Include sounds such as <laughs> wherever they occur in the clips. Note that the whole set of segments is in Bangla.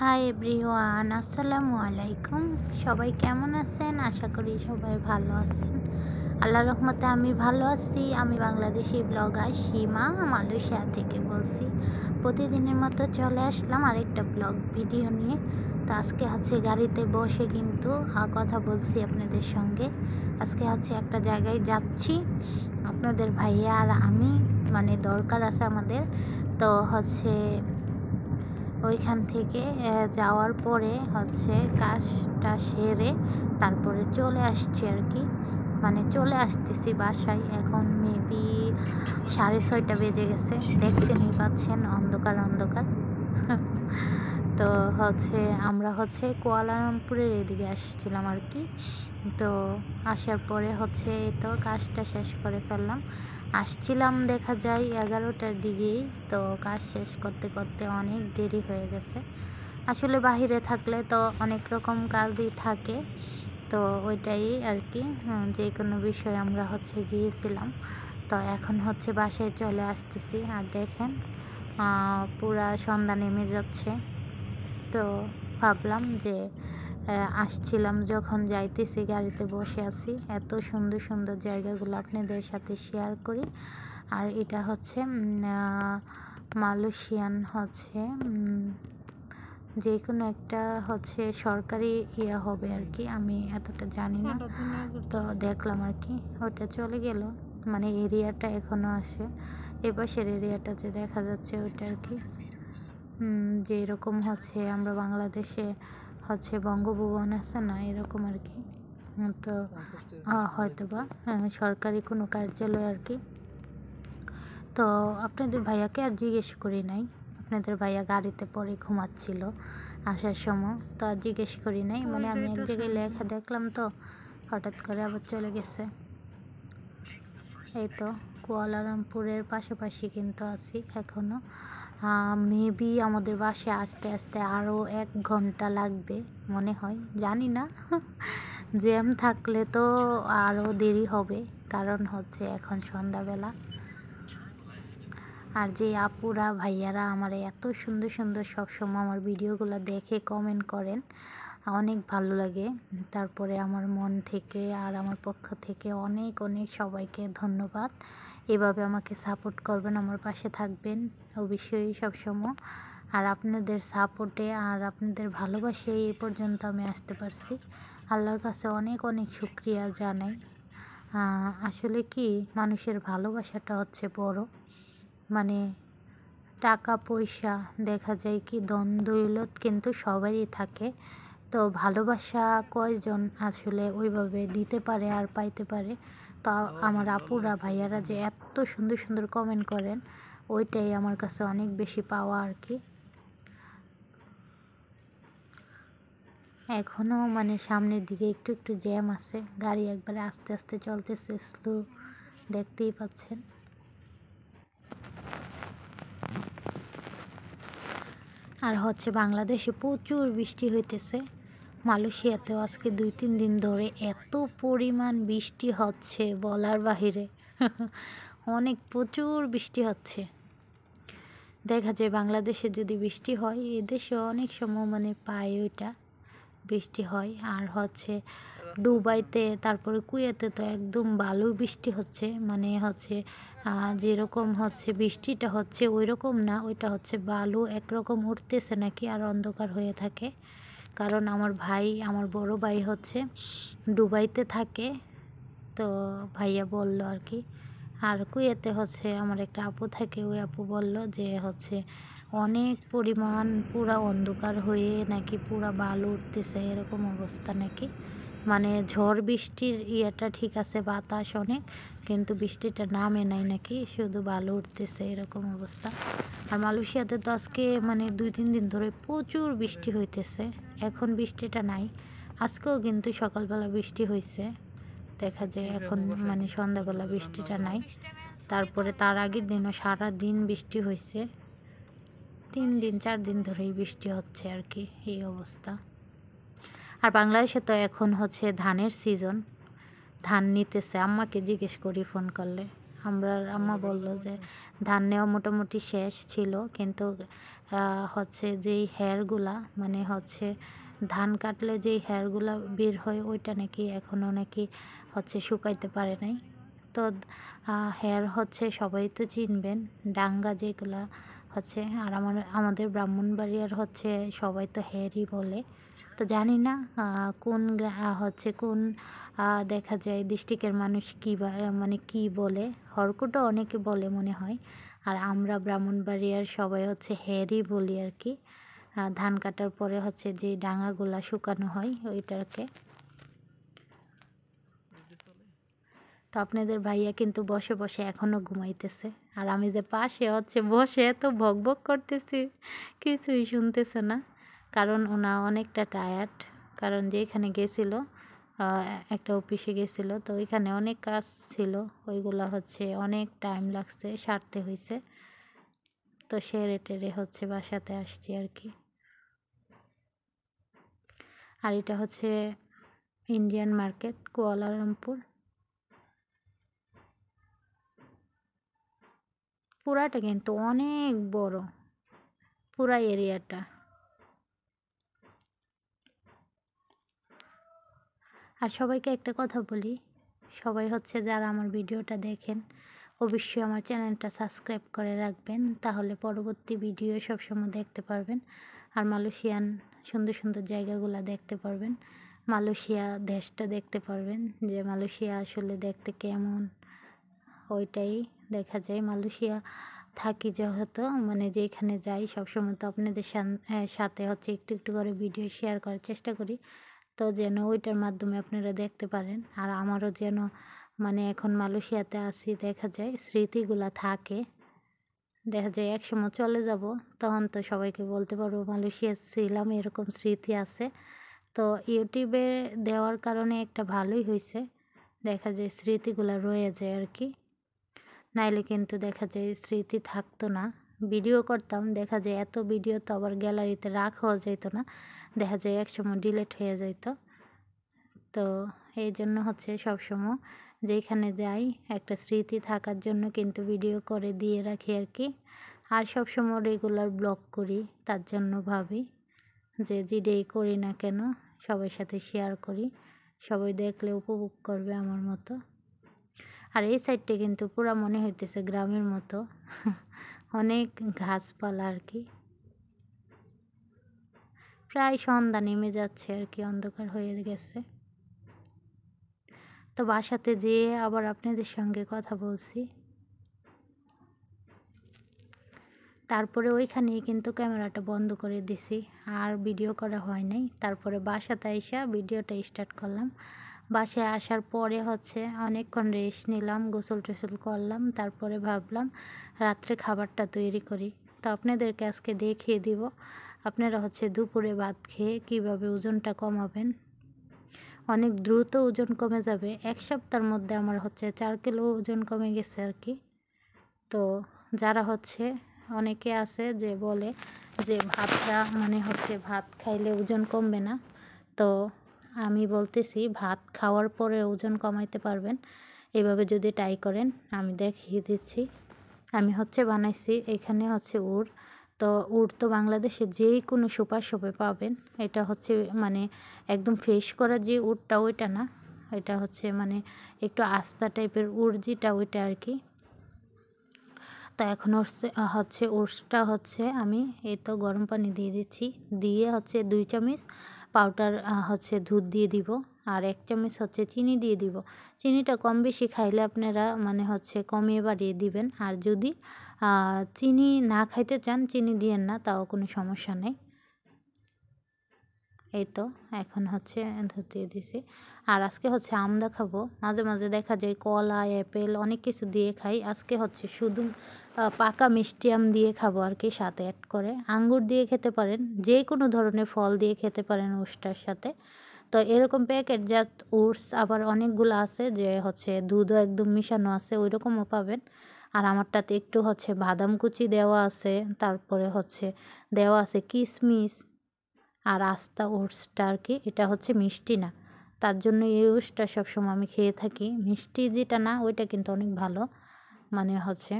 হাই এভরিওয়ান আসসালামু আলাইকুম সবাই কেমন আছেন আশা করি সবাই ভালো আছেন আল্লাহ রহমতে আমি ভালো আছি আমি বাংলাদেশি ব্লগার সীমা মালয়েশিয়া থেকে বলছি প্রতিদিনের মতো চলে আসলাম আরেকটা ব্লগ ভিডিও নিয়ে তো আজকে হচ্ছে গাড়িতে বসে কিন্তু কথা বলছি আপনাদের সঙ্গে আজকে হচ্ছে একটা জায়গায় যাচ্ছি আপনাদের ভাইয়া আর আমি মানে দরকার আছে আমাদের তো হচ্ছে ওইখান থেকে যাওয়ার পরে হচ্ছে কাজটা সেরে তারপরে চলে আসছি আর কি মানে চলে আসতেছি বাসায় এখন মেবি সাড়ে ছয়টা বেজে গেছে দেখতে নি পাচ্ছেন অন্ধকার অন্ধকার <laughs> তো হচ্ছে আমরা হচ্ছে কুয়ালালামপুরের এদিকে আসছিলাম আর কি তো আসার পরে হচ্ছে তো কাজটা শেষ করে ফেললাম আসছিলাম দেখা যায় এগারোটার দিকেই তো কাজ শেষ করতে করতে অনেক দেরি হয়ে গেছে আসলে বাহিরে থাকলে তো অনেক রকম কাজই থাকে তো ওইটাই আর কি যে কোনো বিষয়ে আমরা হচ্ছে গিয়েছিলাম তো এখন হচ্ছে বাসায় চলে আসতেছি আর দেখেন পুরা সন্ধ্যা নেমে যাচ্ছে তো ভাবলাম যে আসছিলাম যখন যাইতেছি গাড়িতে বসে আছি এত সুন্দর সুন্দর জায়গাগুলো আপনাদের সাথে শেয়ার করি আর এটা হচ্ছে মালয়েশিয়ান হচ্ছে যে কোনো একটা হচ্ছে সরকারি ইয়া হবে আর কি আমি এতটা জানি না তো দেখলাম আর কি ওটা চলে গেল মানে এরিয়াটা এখনও আসে এপাশের এরিয়াটা যে দেখা যাচ্ছে ওটা আর কি যে এরকম হচ্ছে আমরা বাংলাদেশে হচ্ছে বঙ্গভবন আছে না এরকম আর কি তো হয়তো বা সরকারি কোনো কার্যালয় আর কি তো আপনাদের ভাইয়াকে আর জিজ্ঞেস করি নাই আপনাদের ভাইয়া গাড়িতে পরে ঘুমাচ্ছিল আসার সময় তো আর জিজ্ঞেস করি নাই হ্যাঁ, মানে আমি এক জায়গায় লেখা দেখলাম তো হঠাৎ করে আবার চলে গেছে এই তো কুয়ালারামপুরের পাশাপাশি কিন্তু আছি এখনও মেবি আমাদের বাসে আসতে আসতে আরও এক ঘন্টা লাগবে মনে হয় জানি না জ্যাম <laughs> থাকলে তো আরও দেরি হবে কারণ হচ্ছে এখন সন্ধ্যাবেলা আর যে আপুরা ভাইয়ারা আমার এত সুন্দর সুন্দর সবসময় আমার ভিডিওগুলো দেখে কমেন্ট করেন অনেক ভালো লাগে তারপরে আমার মন থেকে আর আমার পক্ষ থেকে অনেক অনেক সবাইকে ধন্যবাদ এভাবে আমাকে সাপোর্ট করবেন আমার পাশে থাকবেন অবশ্যই সবসময় আর আপনাদের সাপোর্টে আর আপনাদের ভালোবাসে এই পর্যন্ত আমি আসতে পারছি আল্লাহর কাছে অনেক অনেক শুক্রিয়া জানাই আসলে কি মানুষের ভালোবাসাটা হচ্ছে বড় মানে টাকা পয়সা দেখা যায় কি দ্বন্দ্ব কিন্তু সবারই থাকে তো ভালোবাসা কয়জন আসলে ওইভাবে দিতে পারে আর পাইতে পারে তা আমার আপুরা ভাইয়ারা যে এত সুন্দর সুন্দর কমেন্ট করেন ওইটাই আমার কাছে অনেক বেশি পাওয়া আর কি এখনও মানে সামনের দিকে একটু একটু জ্যাম আছে গাড়ি একবারে আস্তে আস্তে চলতেছে স্লো দেখতেই পাচ্ছেন আর হচ্ছে বাংলাদেশে প্রচুর বৃষ্টি হইতেছে মালয়েশিয়াতেও আজকে দুই তিন দিন ধরে এত পরিমাণ বৃষ্টি হচ্ছে বলার বাহিরে <laughs> অনেক প্রচুর বৃষ্টি হচ্ছে দেখা যায় বাংলাদেশে যদি বৃষ্টি হয় এদেশে অনেক সময় মানে পায় ওইটা বৃষ্টি হয় আর হচ্ছে দুবাইতে তারপরে কুয়েতে তো একদম ভালো বৃষ্টি হচ্ছে মানে হচ্ছে যেরকম হচ্ছে বৃষ্টিটা হচ্ছে ওই রকম না ওইটা হচ্ছে বালু একরকম উঠতেছে নাকি আর অন্ধকার হয়ে থাকে কারণ আমার ভাই আমার বড় ভাই হচ্ছে দুবাইতে থাকে তো ভাইয়া বলল আর কি আর কুয়েতে হচ্ছে আমার একটা আপু থাকে ওই আপু বলল যে হচ্ছে অনেক পরিমাণ পুরা অন্ধকার হয়ে নাকি পুরা বালু উঠতেছে এরকম অবস্থা নাকি মানে ঝড় বৃষ্টির ইয়েটা ঠিক আছে বাতাস অনেক কিন্তু বৃষ্টিটা নামে নাই নাকি শুধু বালু উঠতেছে এরকম অবস্থা আর মালয়েশিয়াতে তো আজকে মানে দুই তিন দিন ধরে প্রচুর বৃষ্টি হইতেছে এখন বৃষ্টিটা নাই আজকেও কিন্তু সকালবেলা বৃষ্টি হয়েছে দেখা যায় এখন মানে সন্ধ্যাবেলা বৃষ্টিটা নাই তারপরে তার আগের দিনও সারা দিন বৃষ্টি হয়েছে তিন দিন চার দিন ধরেই বৃষ্টি হচ্ছে আর কি এই অবস্থা আর বাংলাদেশে তো এখন হচ্ছে ধানের সিজন ধান নিতেছে আম্মাকে জিজ্ঞেস করি ফোন করলে আমরা আম্মা বলল যে ধান নেওয়া মোটামুটি শেষ ছিল কিন্তু হচ্ছে যেই হেয়ারগুলা মানে হচ্ছে ধান কাটলে যেই হেয়ারগুলা বের হয় ওইটা নাকি এখনও নাকি হচ্ছে শুকাইতে পারে নাই তো হেয়ার হচ্ছে সবাই তো চিনবেন ডাঙ্গা যেগুলা আছে আর আমার আমাদের ব্রাহ্মণবাড়িয়ার হচ্ছে সবাই তো হেয়ারই বলে তো জানি না কোন হচ্ছে কোন দেখা যায় ডিস্ট্রিক্টের মানুষ কী মানে কি বলে হরকুটও অনেকে বলে মনে হয় আর আমরা ব্রাহ্মণবাড়িয়ার সবাই হচ্ছে হ্যারি বলি আর কি ধান কাটার পরে হচ্ছে যে ডাঙাগুলা শুকানো হয় ওইটাকে তো আপনাদের ভাইয়া কিন্তু বসে বসে এখনও ঘুমাইতেছে আর আমি যে পাশে হচ্ছে বসে তো ভক ভক করতেছি কিছুই শুনতেছে না কারণ ওনা অনেকটা টায়ার্ড কারণ যে এখানে গেছিল একটা অফিসে গেছিল তো ওইখানে অনেক কাজ ছিল ওইগুলো হচ্ছে অনেক টাইম লাগছে সারতে হয়েছে তো সে রেটেরে হচ্ছে বাসাতে আসছি আর কি আর এটা হচ্ছে ইন্ডিয়ান মার্কেট কুয়ালালামপুর পুরাটা কিন্তু অনেক বড় পুরা এরিয়াটা আর সবাইকে একটা কথা বলি সবাই হচ্ছে যারা আমার ভিডিওটা দেখেন অবশ্যই আমার চ্যানেলটা সাবস্ক্রাইব করে রাখবেন তাহলে পরবর্তী ভিডিও সবসময় দেখতে পারবেন আর মালয়েশিয়ান সুন্দর সুন্দর জায়গাগুলো দেখতে পারবেন মালয়েশিয়া দেশটা দেখতে পারবেন যে মালয়েশিয়া আসলে দেখতে কেমন ওইটাই দেখা যায় মালয়েশিয়া থাকি যেহেতু মানে যেখানে যাই সবসময় তো আপনাদের সাথে হচ্ছে একটু একটু করে ভিডিও শেয়ার করার চেষ্টা করি তো যেন ওইটার মাধ্যমে আপনারা দেখতে পারেন আর আমারও যেন মানে এখন মালয়েশিয়াতে আসি দেখা যায় স্মৃতিগুলা থাকে দেখা যায় একসময় চলে যাব তখন তো সবাইকে বলতে পারবো মালয়েশিয়া ছিলাম এরকম স্মৃতি আছে তো ইউটিউবে দেওয়ার কারণে একটা ভালোই হয়েছে দেখা যায় স্মৃতিগুলো রয়ে যায় আর কি নাইলে কিন্তু দেখা যায় স্মৃতি থাকতো না ভিডিও করতাম দেখা যায় এত ভিডিও তো আবার গ্যালারিতে রাখ হওয়া যেত না দেখা যায় একসময় ডিলেট হয়ে যেত তো এই জন্য হচ্ছে সবসময় যেখানে যাই একটা স্মৃতি থাকার জন্য কিন্তু ভিডিও করে দিয়ে রাখি আর কি আর সবসময় রেগুলার ব্লগ করি তার জন্য ভাবি যে যেটাই করি না কেন সবার সাথে শেয়ার করি সবাই দেখলে উপভোগ করবে আমার মতো আর এই সাইডটা কিন্তু পুরা মনে হইতেছে গ্রামের মতো অনেক ঘাসপালা আর কি প্রায় সন্ধ্যা নেমে যাচ্ছে আর কি অন্ধকার হয়ে গেছে তো বাসাতে যেয়ে আবার আপনাদের সঙ্গে কথা বলছি তারপরে ওইখানেই কিন্তু ক্যামেরাটা বন্ধ করে দিছি আর ভিডিও করা হয় নাই তারপরে বাসাতে এসে ভিডিওটা স্টার্ট করলাম বাসায় আসার পরে হচ্ছে অনেকক্ষণ রেস্ট নিলাম গোসল টোসল করলাম তারপরে ভাবলাম রাত্রে খাবারটা তৈরি করি তো আপনাদেরকে আজকে দেখিয়ে দিব আপনারা হচ্ছে দুপুরে ভাত খেয়ে কিভাবে ওজনটা কমাবেন অনেক দ্রুত ওজন কমে যাবে এক সপ্তাহের মধ্যে আমার হচ্ছে চার কিলো ওজন কমে গেছে আর কি তো যারা হচ্ছে অনেকে আছে যে বলে যে ভাতটা মানে হচ্ছে ভাত খাইলে ওজন কমবে না তো আমি বলতেছি ভাত খাওয়ার পরে ওজন কমাইতে পারবেন এভাবে যদি ট্রাই করেন আমি দেখিয়ে দিচ্ছি আমি হচ্ছে বানাইছি এখানে হচ্ছে উড় তো উড় তো বাংলাদেশে যে কোনো সুপার শপে পাবেন এটা হচ্ছে মানে একদম ফ্রেশ করা যে উড়টা ওইটা না এটা হচ্ছে মানে একটু আস্তা টাইপের উড় যেটা ওইটা আর কি তো এখন হচ্ছে ওটসটা হচ্ছে আমি এই তো গরম পানি দিয়ে দিচ্ছি দিয়ে হচ্ছে দুই চামচ পাউডার হচ্ছে দুধ দিয়ে দিব আর এক চামচ হচ্ছে চিনি দিয়ে দিব চিনিটা কম বেশি খাইলে আপনারা মানে হচ্ছে কমিয়ে বাড়িয়ে দিবেন আর যদি চিনি না খাইতে চান চিনি দিয়েন না তাও কোনো সমস্যা নেই এই তো এখন হচ্ছে ধুতিয়ে দিছি আর আজকে হচ্ছে আম দেখাবো মাঝে মাঝে দেখা যায় কলা অ্যাপেল অনেক কিছু দিয়ে খাই আজকে হচ্ছে শুধু পাকা মিষ্টি আম দিয়ে খাবো আর কি সাথে অ্যাড করে আঙ্গুর দিয়ে খেতে পারেন যে কোনো ধরনের ফল দিয়ে খেতে পারেন উষ্টার সাথে তো এরকম প্যাকেটজাত উটস আবার অনেকগুলো আছে যে হচ্ছে দুধও একদম মিশানো আছে ওই রকমও পাবেন আর আমারটাতে একটু হচ্ছে বাদাম কুচি দেওয়া আছে তারপরে হচ্ছে দেওয়া আছে কিশমিশ আর আস্তা ওটসটা আর কি এটা হচ্ছে মিষ্টি না তার জন্য এই ওটসটা সবসময় আমি খেয়ে থাকি মিষ্টি যেটা না ওইটা কিন্তু অনেক ভালো মানে হচ্ছে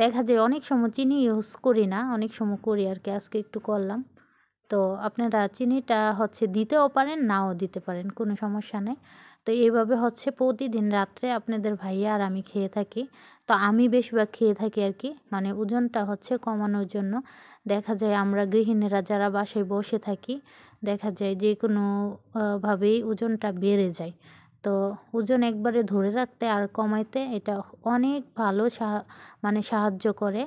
দেখা যায় অনেক সময় চিনি ইউজ করি না অনেক সময় করি আর কি আজকে একটু করলাম তো আপনারা চিনিটা হচ্ছে দিতেও পারেন নাও দিতে পারেন কোনো সমস্যা নেই তো এইভাবে হচ্ছে প্রতিদিন রাত্রে আপনাদের ভাইয়া আর আমি খেয়ে থাকি তো আমি বেশিরভাগ খেয়ে থাকি আর কি মানে ওজনটা হচ্ছে কমানোর জন্য দেখা যায় আমরা গৃহিণীরা যারা বাসায় বসে থাকি দেখা যায় যে কোনোভাবেই ওজনটা বেড়ে যায় তো ওজন একবারে ধরে রাখতে আর কমাইতে এটা অনেক ভালো সাহা মানে সাহায্য করে